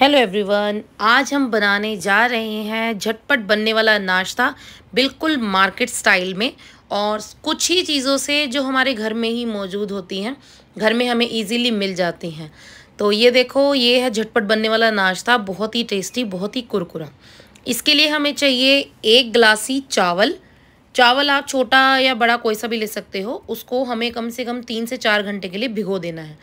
hello everyone आज हम बनाने जा रहे हैं झटपट बनने वाला नाश्ता बिल्कुल मार्केट स्टाइल में और कुछ ही चीज़ों से जो हमारे घर में ही मौजूद होती हैं घर में हमें इजीली मिल जाती हैं तो ये देखो ये है झटपट बनने वाला नाश्ता बहुत ही टेस्टी बहुत ही कुरकुरा इसके लिए हमें चाहिए एक गिलासी चावल चावल आप छोटा या बड़ा कोई सा भी ले सकते हो उसको हमें कम से कम तीन से चार घंटे के लिए भिगो देना है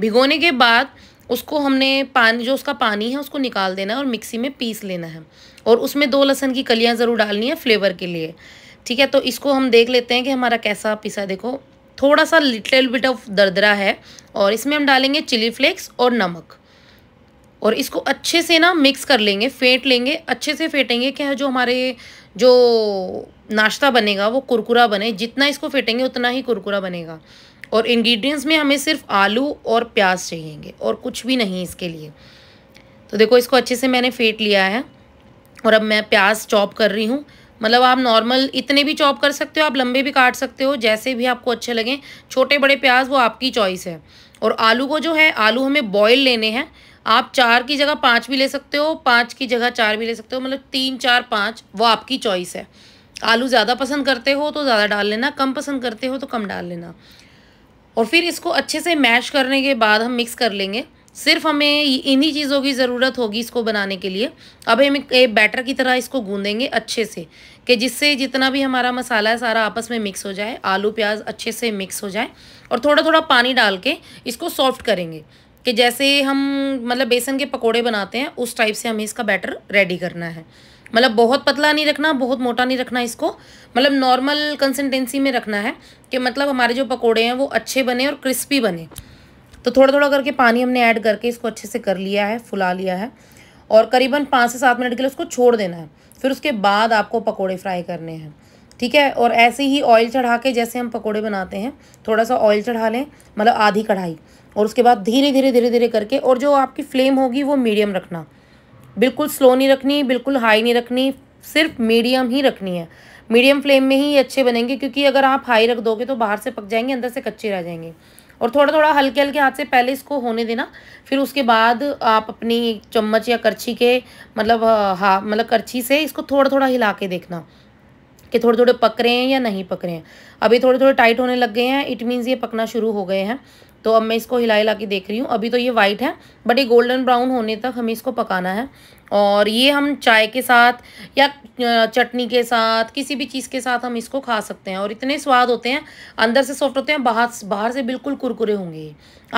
भिगोने के बाद उसको हमने पानी जो उसका पानी है उसको निकाल देना है और मिक्सी में पीस लेना है और उसमें दो लहसन की कलियाँ ज़रूर डालनी है फ्लेवर के लिए ठीक है तो इसको हम देख लेते हैं कि हमारा कैसा पिसा देखो थोड़ा सा लिटिल बिट ऑफ दरदरा है और इसमें हम डालेंगे चिली फ्लेक्स और नमक और इसको अच्छे से ना मिक्स कर लेंगे फेंट लेंगे अच्छे से फेंटेंगे क्या जो हमारे जो नाश्ता बनेगा वो कुरकुरा बने जितना इसको फेंटेंगे उतना ही कुरकुरा बनेगा और इंग्रेडिएंट्स में हमें सिर्फ आलू और प्याज चाहिएंगे और कुछ भी नहीं इसके लिए तो देखो इसको अच्छे से मैंने फेंट लिया है और अब मैं प्याज चॉप कर रही हूँ मतलब आप नॉर्मल इतने भी चॉप कर सकते हो आप लंबे भी काट सकते हो जैसे भी आपको अच्छे लगें छोटे बड़े प्याज वो आपकी चॉइस है और आलू को जो है आलू हमें बॉयल लेने हैं आप चार की जगह पाँच भी ले सकते हो पाँच की जगह चार भी ले सकते हो मतलब तीन चार पाँच वो आपकी चॉइस है आलू ज़्यादा पसंद करते हो तो ज़्यादा डाल लेना कम पसंद करते हो तो कम डाल लेना और फिर इसको अच्छे से मैश करने के बाद हम मिक्स कर लेंगे सिर्फ हमें इन्हीं चीज़ों की ज़रूरत होगी इसको बनाने के लिए अब हम एक बैटर की तरह इसको गूंदेंगे अच्छे से कि जिससे जितना भी हमारा मसाला है सारा आपस में मिक्स हो जाए आलू प्याज अच्छे से मिक्स हो जाए और थोड़ा थोड़ा पानी डाल के इसको सॉफ्ट करेंगे कि जैसे हम मतलब बेसन के पकौड़े बनाते हैं उस टाइप से हमें इसका बैटर रेडी करना है मतलब बहुत पतला नहीं रखना बहुत मोटा नहीं रखना इसको मतलब नॉर्मल कंसिस्टेंसी में रखना है कि मतलब हमारे जो पकोड़े हैं वो अच्छे बने और क्रिस्पी बने तो थोड़ा थोड़ा करके पानी हमने ऐड करके इसको अच्छे से कर लिया है फुला लिया है और करीबन पाँच से सात मिनट के लिए उसको छोड़ देना है फिर उसके बाद आपको पकौड़े फ्राई करने हैं ठीक है और ऐसे ही ऑयल चढ़ा के जैसे हम पकोड़े बनाते हैं थोड़ा सा ऑयल चढ़ा लें मतलब आधी कढ़ाई और उसके बाद धीरे धीरे धीरे धीरे करके और जो आपकी फ्लेम होगी वो मीडियम रखना बिल्कुल स्लो नहीं रखनी बिल्कुल हाई नहीं रखनी सिर्फ मीडियम ही रखनी है मीडियम फ्लेम में ही अच्छे बनेंगे क्योंकि अगर आप हाई रख दोगे तो बाहर से पक जाएंगे अंदर से कच्चे रह जाएंगे और थोड़ा थोड़ा हल्के हल्के हाथ से पहले इसको होने देना फिर उसके बाद आप अपनी चम्मच या करछी के मतलब हा मतलब करछी से इसको थोड़ा थोड़ा हिला के देखना कि थोड़े थोड़े पक रहे हैं या नहीं पक रहे हैं अभी थोड़े थोड़े टाइट होने लग गए हैं इट मीन्स ये पकना शुरू हो गए हैं तो अब मैं इसको हिला हिला के देख रही हूँ अभी तो ये वाइट है बट ये गोल्डन ब्राउन होने तक हमें इसको पकाना है और ये हम चाय के साथ या चटनी के साथ किसी भी चीज़ के साथ हम इसको खा सकते हैं और इतने स्वाद होते हैं अंदर से सॉफ्ट होते हैं बाहर बाहर से बिल्कुल कुरकुरे होंगे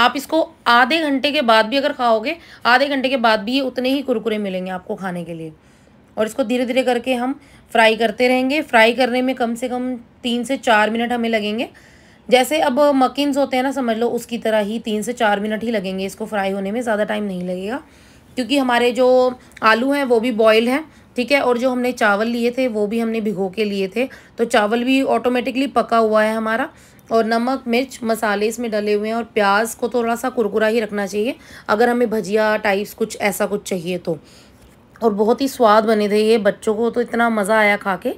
आप इसको आधे घंटे के बाद भी अगर खाओगे आधे घंटे के बाद भी ये उतने ही कुरकुरे मिलेंगे आपको खाने के लिए और इसको धीरे धीरे करके हम फ्राई करते रहेंगे फ्राई करने में कम से कम तीन से चार मिनट हमें लगेंगे जैसे अब मकिनस होते हैं ना समझ लो उसकी तरह ही तीन से चार मिनट ही लगेंगे इसको फ्राई होने में ज़्यादा टाइम नहीं लगेगा क्योंकि हमारे जो आलू हैं वो भी बॉयल हैं ठीक है और जो हमने चावल लिए थे वो भी हमने भिगो के लिए थे तो चावल भी ऑटोमेटिकली पका हुआ है हमारा और नमक मिर्च मसाले इसमें डले हुए हैं और प्याज को थोड़ा सा कुरकुरा ही रखना चाहिए अगर हमें भजिया टाइप्स कुछ ऐसा कुछ चाहिए तो और बहुत ही स्वाद बने थे ये बच्चों को तो इतना मज़ा आया खा के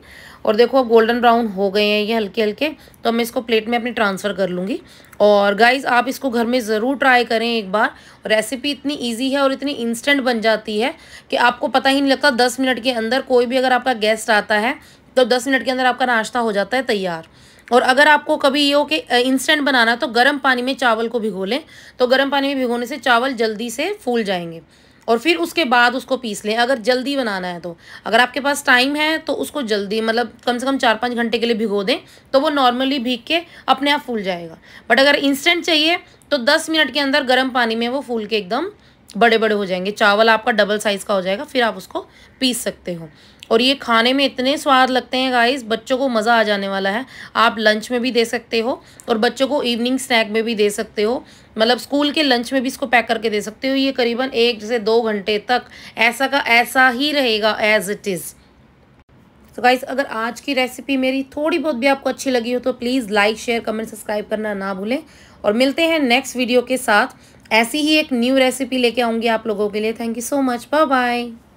और देखो अब गोल्डन ब्राउन हो गए हैं ये हल्के हल्के तो मैं इसको प्लेट में अपनी ट्रांसफ़र कर लूँगी और गाइज़ आप इसको घर में ज़रूर ट्राई करें एक बार रेसिपी इतनी इजी है और इतनी इंस्टेंट बन जाती है कि आपको पता ही नहीं लगता दस मिनट के अंदर कोई भी अगर आपका गेस्ट आता है तो दस मिनट के अंदर आपका नाश्ता हो जाता है तैयार और अगर आपको कभी ये हो कि इंस्टेंट बनाना है तो गर्म पानी में चावल को भिगो लें तो गर्म पानी में भिगोने से चावल जल्दी से फूल जाएंगे और फिर उसके बाद उसको पीस लें अगर जल्दी बनाना है तो अगर आपके पास टाइम है तो उसको जल्दी मतलब कम से कम चार पाँच घंटे के लिए भिगो दें तो वो नॉर्मली भीग के अपने आप फूल जाएगा बट अगर इंस्टेंट चाहिए तो दस मिनट के अंदर गर्म पानी में वो फूल के एकदम बड़े बड़े हो जाएंगे चावल आपका डबल साइज़ का हो जाएगा फिर आप उसको पीस सकते हो और ये खाने में इतने स्वाद लगते हैं गाइस बच्चों को मज़ा आ जाने वाला है आप लंच में भी दे सकते हो और बच्चों को इवनिंग स्नैक में भी दे सकते हो मतलब स्कूल के लंच में भी इसको पैक करके दे सकते हो ये करीबन एक से दो घंटे तक ऐसा का ऐसा ही रहेगा एज इट इज़ तो गाइस अगर आज की रेसिपी मेरी थोड़ी बहुत भी आपको अच्छी लगी हो तो please like share comment subscribe करना ना भूलें और मिलते हैं नेक्स्ट वीडियो के साथ ऐसी ही एक न्यू रेसिपी लेके आऊँगी आप लोगों के लिए thank you so much bye bye